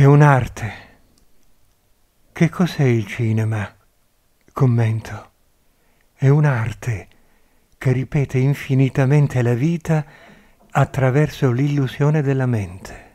è un'arte. Che cos'è il cinema? Commento. È un'arte che ripete infinitamente la vita attraverso l'illusione della mente.